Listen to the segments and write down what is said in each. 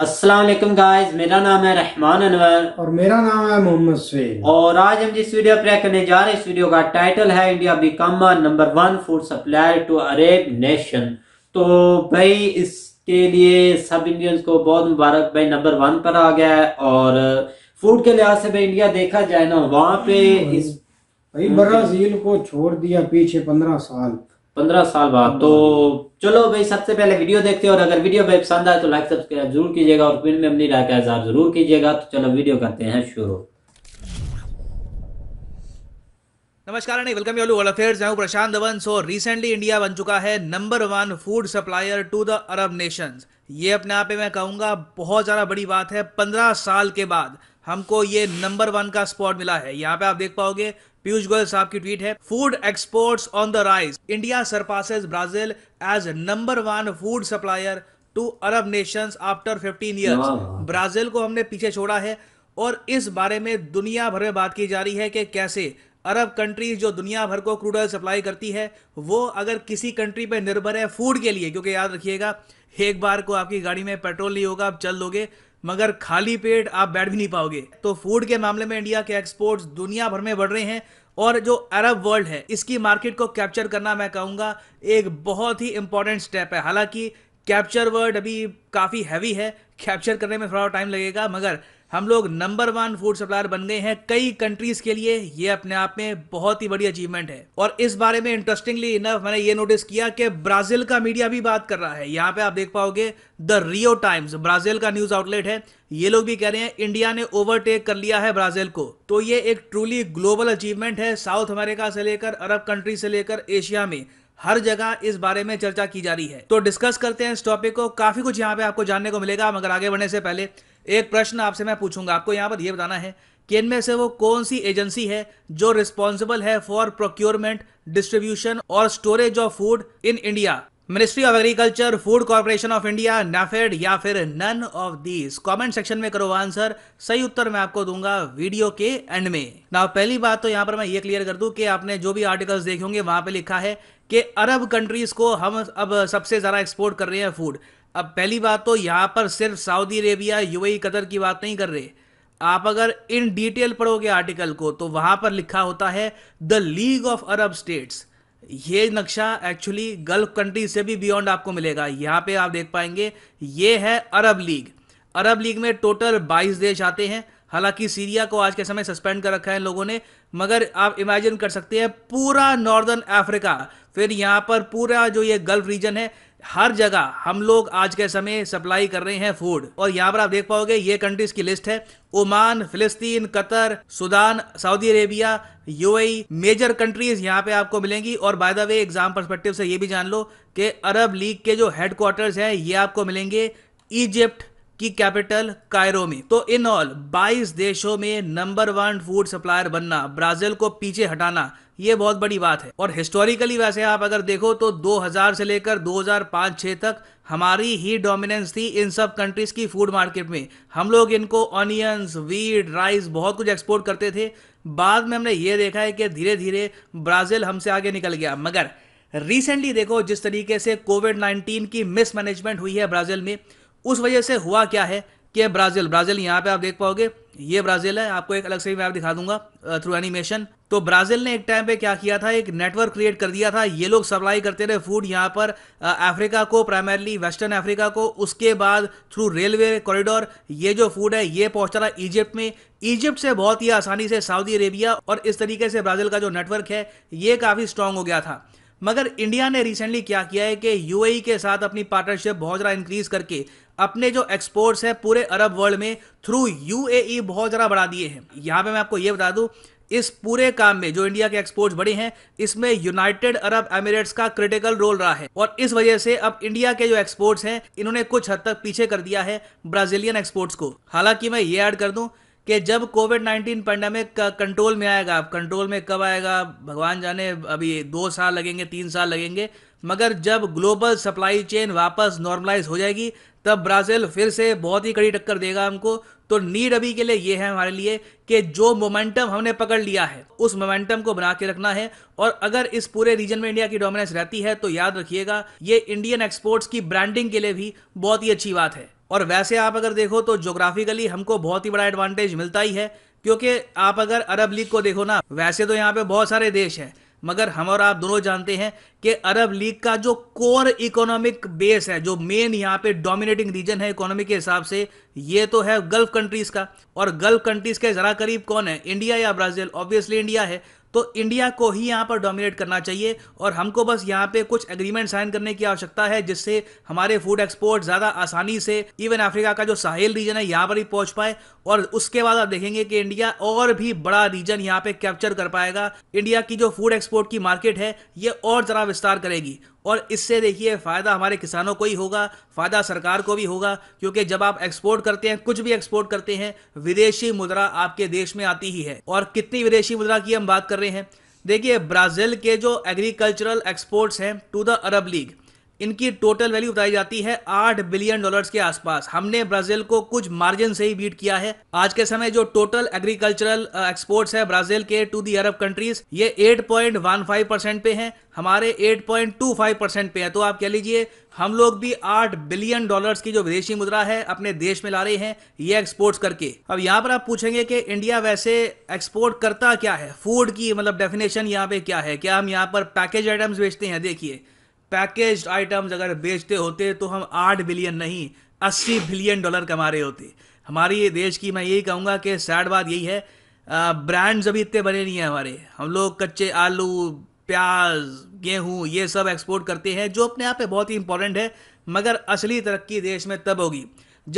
Aslam guys मेरा नाम है रहमान अनवर और मेरा नाम है मोहम्मद सईद और आज हम जिस वीडियो प्ले करने जा रहे हैं इस वीडियो का टाइटल है India become number one food supplier to Arab nation तो भाई इसके लिए सब इंडियंस को बहुत मुबारक भाई नंबर वन पर आ गया है और फूड के लिहाज से भी इंडिया देखा जाए ना वहाँ पे हम्म। इस भाई ब्राजील को छोड़ दिया पीछे पंद्रह साल पंद्रह साल बाद तो चलो भाई सबसे पहले वीडियो देखते हैं और अगर वीडियो भाई पसंद आए तो लाइक सब्सक्राइब जरूर कीजिएगा और पिन में अपनी राय का इजहार जरूर कीजिएगा तो चलो वीडियो करते हैं शुरू नमस्कार नहीं वेलकम यू ऑल अफेयर्स मैं हूं Prashant Dhawan so recently India बन चुका है number one food supplier to the Arab nations ये अपने आप में मैं कहूंगा बहुत ज़्यादा बड़ी बात है पंद्रह साल के बाद हमको ये नंबर वन का स्पॉट मिला है यहाँ पे आप देख पाओगे पीयूष गोयल साहब की ट्वीट है food exports on the rise India surpasses Brazil as number one food supplier to Arab nations after 15 years Brazil को हमने पीछे छोड़ा है और इस बारे में दुनिया भर में बात की जा रही है कि कैसे अरब कंट्रीज जो दुनिया भर को क्रूड ऑयल सप्लाई करती है वो अगर किसी कंट्री पे निर्भर है फूड के लिए क्योंकि याद रखिएगा एक बार को आपकी गाड़ी में पेट्रोल नहीं होगा आप चल लोगे मगर खाली पेट आप बैठ भी नहीं पाओगे तो फूड के मामले में इंडिया के एक्सपोर्ट्स दुनिया भर में बढ़ रहे हैं और जो अरब वर्ल्ड है इसकी मार्केट को कैप्चर करना मैं कहूँगा एक बहुत ही इंपॉर्टेंट स्टेप है हालांकि कैप्चर वर्ड अभी काफ़ी हैवी है कैप्चर करने में थोड़ा टाइम लगेगा मगर हम लोग नंबर वन फूड सप्लायर बन गए हैं कई कंट्रीज के लिए ये अपने आप में बहुत ही बड़ी अचीवमेंट है और इस बारे में इंटरेस्टिंगली इनफ मैंने ये नोटिस किया कि ब्राजील का मीडिया भी बात कर रहा है यहाँ पे आप देख पाओगे द रियो टाइम्स ब्राजील का न्यूज आउटलेट है ये लोग भी कह रहे हैं इंडिया ने ओवरटेक कर लिया है ब्राजील को तो ये एक ट्रूली ग्लोबल अचीवमेंट है साउथ अमेरिका से लेकर अरब कंट्री से लेकर एशिया में हर जगह इस बारे में चर्चा की जा रही है तो डिस्कस करते हैं इस टॉपिक को काफी कुछ यहाँ पे आपको जानने को मिलेगा मगर आगे बढ़ने से पहले एक प्रश्न आपसे मैं पूछूंगा आपको यहाँ पर यह बताना है कि इनमें से वो कौन सी एजेंसी है जो रिस्पॉन्सिबल है फॉर प्रोक्योरमेंट डिस्ट्रीब्यूशन और storage of food in India ministry of agriculture food corporation of India NAFED या फिर none of these comment section में करो आंसर सही उत्तर मैं आपको दूंगा वीडियो के एंड में ना पहली बात तो यहाँ पर मैं ये क्लियर कर दूं कि आपने जो भी आर्टिकल्स देखे होंगे वहां पे लिखा है कि अरब कंट्रीज को हम अब सबसे ज्यादा एक्सपोर्ट कर रहे हैं फूड अब पहली बात तो यहाँ पर सिर्फ सऊदी अरेबिया यूएई कतर की बात नहीं कर रहे आप अगर इन डिटेल पढ़ोगे आर्टिकल को तो वहां पर लिखा होता है the league of Arab states ये नक्शा एक्चुअली गल्फ कंट्री से भी बियॉन्ड आपको मिलेगा यहाँ पे आप देख पाएंगे ये है अरब लीग अरब लीग में टोटल 22 देश आते हैं हालांकि सीरिया को आज के समय सस्पेंड कर रखा है लोगों ने मगर आप इमेजिन कर सकते हैं पूरा नॉर्दर्न अफ्रीका फिर यहाँ पर पूरा जो ये गल्फ रीजन है हर जगह हम लोग आज के समय सप्लाई कर रहे हैं फूड और यहाँ पर आप देख पाओगे ये कंट्रीज की लिस्ट है ओमान फिलिस्तीन Qatar Sudan Saudi Arabia UAE major countries यहाँ पे आपको मिलेंगी और by the way exam perspective से ये भी जान लो कि अरब लीग के जो हेडक्वार्टर्स हैं ये आपको मिलेंगे इजिप्ट की कैपिटल कायरो में तो इन ऑल 22 देशों में नंबर वन फूड सप्लायर बनना ब्राजील को पीछे हटाना ये बहुत बड़ी बात है और हिस्टोरिकली वैसे आप अगर देखो तो 2000 से लेकर 2005-6 तक हमारी ही डोमिनेंस थी इन सब कंट्रीज की फूड मार्केट में हम लोग इनको ऑनियंस वीट राइस बहुत कुछ एक्सपोर्ट करते थे बाद में हमने ये देखा है कि धीरे धीरे ब्राज़ील हमसे आगे निकल गया मगर रिसेंटली देखो जिस तरीके से कोविड 19 की मिसमैनेजमेंट हुई है ब्राज़ील में उस वजह से हुआ क्या है कि ब्राज़ील ब्राज़ील यहाँ पे आप देख पाओगे ये ब्राज़ील है आपको एक अलग से भी मैप दिखा दूंगा थ्रू एनिमेशन तो ब्राज़ील ने एक टाइम पे क्या किया था एक नेटवर्क क्रिएट कर दिया था ये लोग सप्लाई करते रहे फूड यहाँ पर अफ्रीका को प्राइमरली वेस्टर्न अफ्रीका को उसके बाद थ्रू रेलवे कॉरिडोर ये जो फूड है ये पहुँचता रहा इजिप्ट में इजिप्ट से बहुत ही आसानी से सऊदी अरेबिया और इस तरीके से ब्राज़ील का जो नेटवर्क है ये काफ़ी स्ट्रांग हो गया था मगर इंडिया ने रिसेंटली क्या किया है कि यूएई e के साथ अपनी पार्टनरशिप बहुत ज़्यादा इंक्रीज़ करके अपने जो एक्सपोर्ट्स हैं पूरे अरब वर्ल्ड में थ्रू यू e बहुत ज़्यादा बढ़ा दिए हैं यहाँ पे मैं आपको ये बता दूं इस पूरे काम में जो इंडिया के एक्सपोर्ट्स बढ़े हैं इसमें यूनाइटेड अरब एमिरेट्स का क्रिटिकल रोल रहा है और इस वजह से अब इंडिया के जो एक्सपोर्ट्स हैं इन्होंने कुछ हद तक पीछे कर दिया है ब्राजीलियन एक्सपोर्ट्स को हालांकि मैं ये ऐड कर दूं कि जब कोविड नाइन्टीन पेंडेमिक कंट्रोल में आएगा कंट्रोल में कब आएगा भगवान जाने अभी दो साल लगेंगे तीन साल लगेंगे मगर जब ग्लोबल सप्लाई चेन वापस नॉर्मलाइज हो जाएगी तब ब्राज़ील फिर से बहुत ही कड़ी टक्कर देगा हमको तो नीड अभी के लिए ये है हमारे लिए कि जो मोमेंटम हमने पकड़ लिया है उस मोमेंटम को बना के रखना है और अगर इस पूरे रीजन में इंडिया की डोमिनेंस रहती है तो याद रखिएगा ये इंडियन एक्सपोर्ट्स की ब्रांडिंग के लिए भी बहुत ही अच्छी बात है और वैसे आप अगर देखो तो जोग्राफिकली हमको बहुत ही बड़ा एडवांटेज मिलता ही है क्योंकि आप अगर अरब लीग को देखो ना वैसे तो यहाँ पे बहुत सारे देश हैं मगर हम और आप दोनों जानते हैं कि अरब लीग का जो कोर इकोनॉमिक बेस है जो मेन यहाँ पे डोमिनेटिंग रीजन है इकोनॉमी के हिसाब से ये तो है गल्फ कंट्रीज का और गल्फ कंट्रीज के जरा करीब कौन है इंडिया या ब्राजील ऑब्वियसली इंडिया है तो इंडिया को ही यहां पर डोमिनेट करना चाहिए और हमको बस यहां पे कुछ एग्रीमेंट साइन करने की आवश्यकता है जिससे हमारे फूड एक्सपोर्ट ज़्यादा आसानी से इवन अफ्रीका का जो साहेल रीजन है यहां पर ही पहुंच पाए और उसके बाद आप देखेंगे कि इंडिया और भी बड़ा रीजन यहाँ पे कैप्चर कर पाएगा इंडिया की जो फूड एक्सपोर्ट की मार्केट है ये और ज़रा विस्तार करेगी और इससे देखिए फ़ायदा हमारे किसानों को ही होगा फ़ायदा सरकार को भी होगा क्योंकि जब आप एक्सपोर्ट करते हैं कुछ भी एक्सपोर्ट करते हैं विदेशी मुद्रा आपके देश में आती ही है और कितनी विदेशी मुद्रा की हम बात कर रहे हैं देखिए ब्राज़ील के जो एग्रीकल्चरल एक्सपोर्ट्स हैं टू द अरब लीग इनकी टोटल वैल्यू बताई जाती है आठ बिलियन डॉलर्स के आसपास हमने ब्राजील को कुछ मार्जिन से ही बीट किया है आज के समय जो टोटल एग्रीकल्चरल एक्सपोर्ट्स है ब्राजील के टू दी अरब कंट्रीज ये 8.15 परसेंट पे हैं हमारे 8.25 परसेंट पे है तो आप कह लीजिए हम लोग भी 8 बिलियन डॉलर्स की जो विदेशी मुद्रा है अपने देश में ला रहे हैं ये एक्सपोर्ट्स करके अब यहाँ पर आप पूछेंगे कि इंडिया वैसे एक्सपोर्ट करता क्या है फूड की मतलब डेफिनेशन यहाँ पे क्या है क्या हम यहाँ पर पैकेज आइटम्स बेचते हैं देखिए पैकेज आइटम्स अगर बेचते होते तो हम आठ बिलियन नहीं अस्सी बिलियन डॉलर कमा रहे होते हमारी ये देश की मैं यही कहूँगा कि सैड बात यही है ब्रांड्स अभी इतने बने नहीं हैं हमारे हम लोग कच्चे आलू प्याज गेहूँ ये सब एक्सपोर्ट करते हैं जो अपने आप में बहुत ही इंपॉर्टेंट है मगर असली तरक्की देश में तब होगी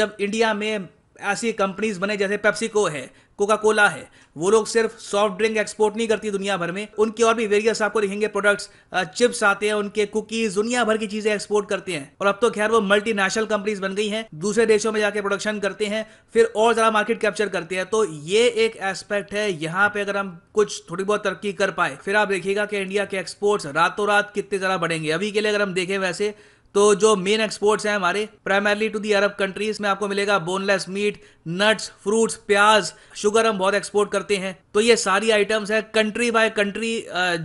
जब इंडिया में ऐसी कंपनीज बने जैसे पेप्सिको है कोका कोला है वो लोग सिर्फ सॉफ्ट ड्रिंक एक्सपोर्ट नहीं करती दुनिया भर में उनके और भी वेरियस आपको दिखेंगे प्रोडक्ट्स चिप्स आते हैं उनके कुकीज दुनिया भर की चीजें एक्सपोर्ट करते हैं और अब तो खैर वो मल्टीनेशनल कंपनीज बन गई हैं दूसरे देशों में जाके प्रोडक्शन करते हैं फिर और ज्यादा मार्केट कैप्चर करते हैं तो ये एक एस्पेक्ट है यहाँ पे अगर हम कुछ थोड़ी बहुत तरक्की कर पाए फिर आप देखिएगा कि इंडिया के एक्सपोर्ट्स रातों रात कितने ज्यादा बढ़ेंगे अभी के लिए अगर हम देखें वैसे तो जो मेन एक्सपोर्ट्स हैं हमारे primarily to the Arab countries में आपको मिलेगा बोनलेस मीट नट्स फ्रूट्स प्याज शुगर हम बहुत एक्सपोर्ट करते हैं तो ये सारी आइटम्स हैं कंट्री बाय कंट्री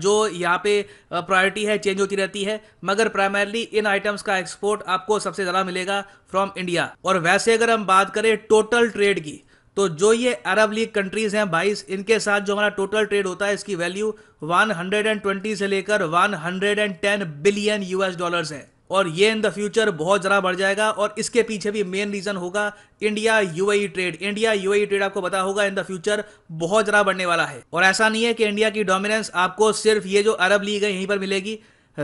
जो यहाँ पे प्रायोरिटी है चेंज होती रहती है मगर प्राइमरली इन आइटम्स का एक्सपोर्ट आपको सबसे ज़्यादा मिलेगा फ्रॉम इंडिया और वैसे अगर हम बात करें टोटल ट्रेड की तो जो ये अरब लीग कंट्रीज हैं बाईस इनके साथ जो हमारा टोटल ट्रेड होता है इसकी वैल्यू 120 से लेकर 110 बिलियन यूएस डॉलर्स है और ये इन द फ्यूचर बहुत ज़रा बढ़ जाएगा और इसके पीछे भी मेन रीज़न होगा India UAE trade India UAE trade आपको पता होगा इन द फ्यूचर बहुत ज़रा बढ़ने वाला है और ऐसा नहीं है कि इंडिया की डोमिनेंस आपको सिर्फ ये जो अरब लीग है यहीं पर मिलेगी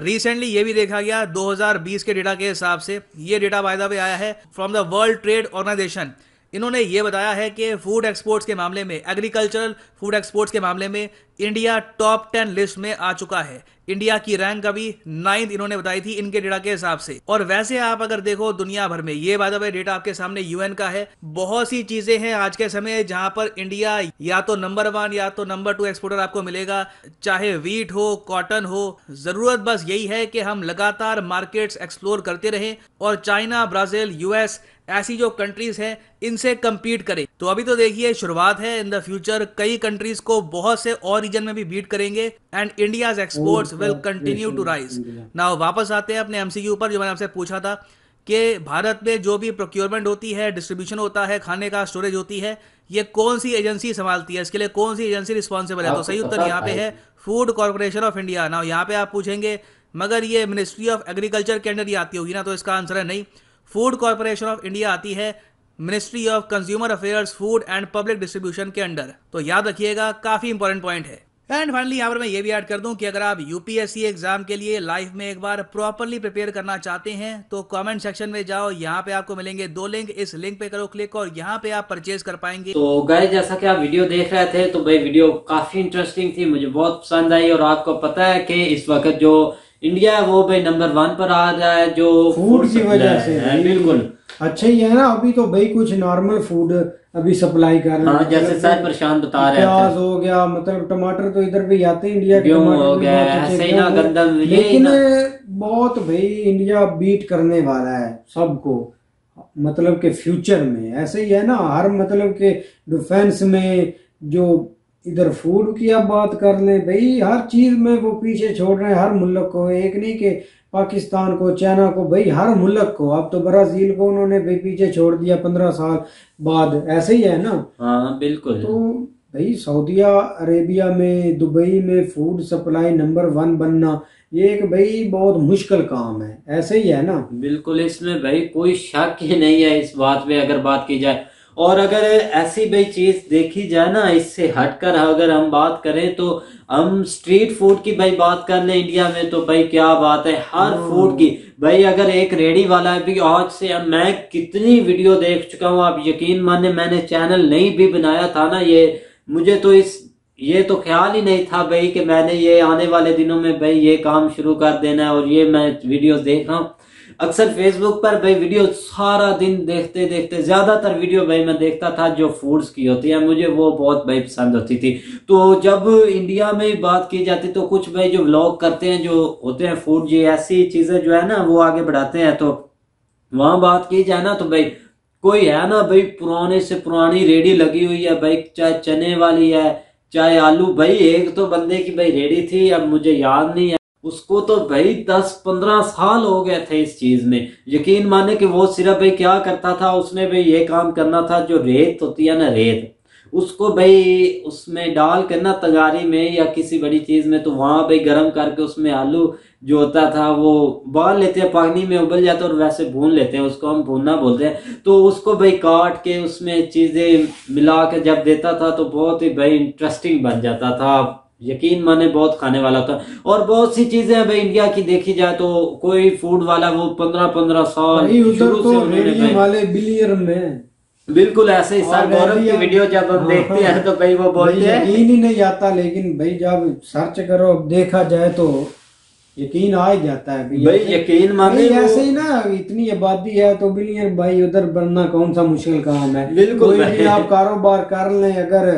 रिसेंटली ये भी देखा गया 2020 के डेटा के हिसाब से ये डेटा वायदा द आया है from the World Trade Organization इन्होंने ये बताया है कि फूड एक्सपोर्ट्स के मामले में एग्रीकल्चरल फूड एक्सपोर्ट्स के मामले में इंडिया टॉप टेन लिस्ट में आ चुका है इंडिया की रैंक अभी नाइन्थ इन्होंने बताई थी इनके डेटा के हिसाब से और वैसे आप अगर देखो दुनिया भर में ये बात डेटा आपके सामने यूएन का है बहुत सी चीजें हैं आज के समय जहां पर इंडिया या तो नंबर वन या तो नंबर टू एक्सपोर्टर आपको मिलेगा चाहे वीट हो कॉटन हो जरूरत बस यही है कि हम लगातार मार्केट्स एक्सप्लोर करते रहे और चाइना ब्राजील यूएस ऐसी जो कंट्रीज हैं इनसे कंपीट करें तो अभी तो देखिए शुरुआत है इन द फ्यूचर कई कंट्रीज को बहुत से और रीजन में भी बीट करेंगे and India's exports will continue to rise ना वापस आते हैं अपने एमसीक्यू पर जो मैंने आपसे पूछा था कि भारत में जो भी प्रोक्योरमेंट होती है डिस्ट्रीब्यूशन होता है खाने का स्टोरेज होती है ये कौन सी एजेंसी संभालती है इसके लिए कौन सी एजेंसी रिस्पॉन्सिबल है तो सही उत्तर यहाँ पे है फूड कॉरपोरेशन ऑफ इंडिया ना यहाँ पे आप पूछेंगे मगर ये मिनिस्ट्री ऑफ एग्रीकल्चर के अंडर ही आती होगी ना तो इसका आंसर है नहीं फूड कॉरपोरेशन ऑफ इंडिया आती है ministry of consumer affairs food and public distribution के अंडर तो याद रखिएगा काफी इंपॉर्टेंट पॉइंट है एंड फाइनली यहाँ पर मैं ये भी ऐड कर दूं कि अगर आप यूपीएससी एग्जाम के लिए लाइफ में एक बार प्रॉपरली प्रिपेयर करना चाहते हैं तो कमेंट सेक्शन में जाओ यहाँ पे आपको मिलेंगे दो लिंक इस लिंक पे करो क्लिक और यहाँ पे आप परचेज कर पाएंगे तो गए जैसा कि आप वीडियो देख रहे थे तो भाई वीडियो काफी इंटरेस्टिंग थी मुझे बहुत पसंद आई और आपको पता है की इस वक्त जो इंडिया है वो भाई नंबर वन पर आ रहा है जो फूड की वजह से बिल्कुल अच्छा ही है ना अभी तो भाई कुछ नॉर्मल फूड अभी सप्लाई कर रहे हैं हाँ, जैसे सर मतलब प्रशांत बता रहे प्याज हो गया मतलब टमाटर तो इधर भी आते हैं इंडिया के हो गया ऐसे ना गंदा लेकिन बहुत भाई इंडिया बीट करने वाला है सबको मतलब के फ्यूचर में ऐसे ही है ना हर मतलब के डिफेंस में जो इधर फूड की आप बात कर लें भाई हर चीज़ में वो पीछे छोड़ रहे हैं हर मुल्क को एक नहीं के पाकिस्तान को चाइना को भाई हर मुल्क को अब तो ब्राज़ील को उन्होंने भाई पीछे छोड़ दिया पंद्रह साल बाद ऐसे ही है ना हाँ, हाँ बिल्कुल तो भाई सऊदी अरेबिया में दुबई में फूड सप्लाई नंबर वन बनना ये एक भाई बहुत मुश्किल काम है ऐसे ही है ना बिल्कुल इसमें भाई कोई शक ही नहीं है इस बात पे अगर बात की जाए और अगर ऐसी भाई चीज देखी जाए ना इससे हटकर अगर हम बात करें तो हम स्ट्रीट फूड की भाई बात कर ले इंडिया में तो भाई क्या बात है हर फूड हाँ। की भाई अगर एक रेडी वाला है भी आज से मैं कितनी वीडियो देख चुका हूँ आप यकीन माने मैंने चैनल नहीं भी बनाया था ना ये मुझे तो इस ये तो ख्याल ही नहीं था भाई कि मैंने ये आने वाले दिनों में भाई ये काम शुरू कर देना है और ये मैं वीडियो देख रहा हूँ अक्सर फेसबुक पर भाई वीडियो सारा दिन देखते देखते ज्यादातर वीडियो भाई मैं देखता था जो फूड्स की होती है मुझे वो बहुत भाई पसंद होती थी तो जब इंडिया में बात की जाती तो कुछ भाई जो व्लॉग करते हैं जो होते हैं फूड जी ऐसी चीजें जो है ना वो आगे बढ़ाते हैं तो वहां बात की जाए ना तो भाई कोई है ना भाई पुराने से पुरानी रेडी लगी हुई है भाई चाहे चने वाली है चाहे आलू भाई एक तो बंदे की भाई रेडी थी अब मुझे याद नहीं है उसको तो भाई दस पंद्रह साल हो गए थे इस चीज में यकीन माने कि वो सिर्फ भाई क्या करता था उसने भाई ये काम करना था जो रेत होती है ना रेत उसको भाई उसमें डाल कर ना तगारी में या किसी बड़ी चीज में तो वहां भाई गर्म करके उसमें आलू जो होता था वो बाल लेते हैं पानी में उबल जाता है और वैसे भून लेते हैं उसको हम भूनना बोलते हैं तो उसको भाई काट के उसमें चीजें मिला के जब देता था तो बहुत ही भाई इंटरेस्टिंग बन जाता था यकीन माने बहुत खाने वाला था और बहुत सी चीजें अब इंडिया की देखी जाए तो कोई फूड वाला वो पंद्रह पंद्रह सौर तो में बिल्कुल ऐसे ही सर गौरव की वीडियो जब हम हाँ, देखते हाँ। हैं तो भाई वो बोलते हैं यकीन ही नहीं आता लेकिन भाई जब सर्च करो देखा जाए तो यकीन आ ही जाता है भाई यकीन माने ऐसे ही ना इतनी आबादी है तो बिलियन भाई उधर बनना कौन सा मुश्किल काम है बिल्कुल आप कारोबार कर ले अगर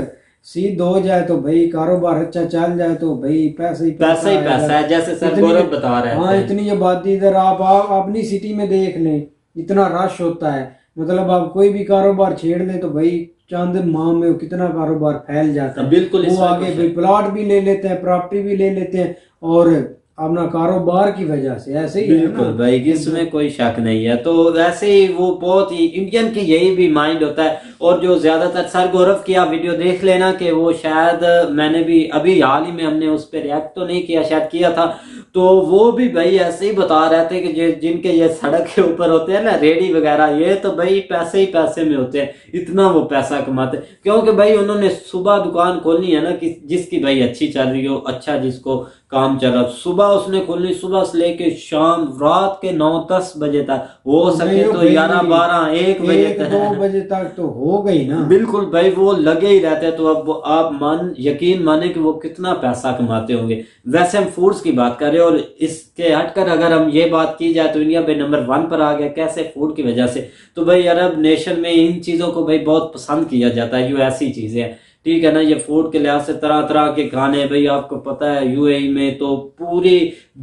सीध हो जाए तो भाई कारोबार अच्छा चल जाए तो भाई पैसे ही पैसा ही पैसा है जैसे सर गौरव बता रहे हैं हाँ इतनी आबादी इधर आप अपनी सिटी में देख लें इतना रश होता है मतलब आप कोई भी कारोबार छेड़ लें तो भाई चांद माह में कितना कारोबार फैल जाता हाँ, है बिल्कुल वो आगे भाई प्लाट भी ले लेते हैं प्रॉपर्टी भी ले लेते हैं और अपना कारोबार की वजह से ऐसे ही बिल्कुल भाई इसमें कोई शक नहीं है तो वैसे ही वो बहुत ही इंडियन की यही भी माइंड होता है और जो ज्यादातर सर गौरव की आप वीडियो देख लेना कि वो शायद मैंने भी अभी हाल ही में हमने उस पर रिएक्ट तो नहीं किया शायद किया था तो वो भी भाई ऐसे ही बता रहे थे कि जिनके ये सड़क के ऊपर होते हैं ना रेडी वगैरह ये तो भाई पैसे ही पैसे में होते हैं इतना वो पैसा कमाते क्योंकि भाई उन्होंने सुबह दुकान खोलनी है ना कि जिसकी भाई अच्छी चल रही हो अच्छा जिसको काम चल रहा सुबह सुबह उसने खोलनी सुबह से लेके शाम रात के नौ दस बजे तक हो तो सके तो ग्यारह बारह एक बजे तक दो बजे तक तो हो गई ना बिल्कुल भाई वो लगे ही रहते हैं तो अब आप मान यकीन माने कि वो कितना पैसा कमाते होंगे वैसे हम फूड्स की बात कर हैं और इसके हटकर अगर हम ये बात की जाए तो इंडिया भाई नंबर वन पर आ गया कैसे फूड की वजह से तो भाई अरब नेशन में इन चीजों को भाई बहुत पसंद किया जाता है जो ऐसी चीजें हैं ठीक है ना ये फूड के लिहाज से तरह तरह के खाने भाई आपको पता है यूएई e में तो पूरी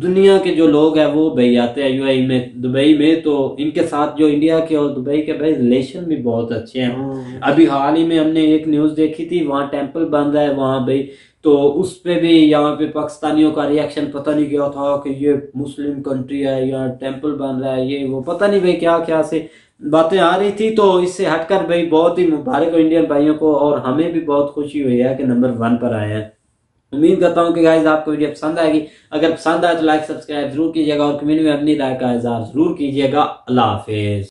दुनिया के जो लोग हैं वो भाई आते हैं यूएई e में दुबई में तो इनके साथ जो इंडिया के और दुबई के भाई रिलेशन भी बहुत अच्छे हैं हाँ। अभी हाल ही में हमने एक न्यूज़ देखी थी वहाँ टेम्पल बंद है वहाँ भाई तो उस पर भी यहाँ पे पाकिस्तानियों का रिएक्शन पता नहीं क्या था कि ये मुस्लिम कंट्री है यहाँ टेम्पल बन रहा है ये वो पता नहीं भाई क्या क्या से बातें आ रही थी तो इससे हटकर भाई बहुत ही मुबारक हो इंडियन भाइयों को और हमें भी बहुत खुशी हुई है कि नंबर वन पर आए हैं उम्मीद करता हूँ कि गाइज आपको वीडियो पसंद आएगी अगर पसंद आए तो लाइक सब्सक्राइब जरूर कीजिएगा और कमेंट में अपनी राय का इजहार जरूर कीजिएगा अल्लाह हाफिज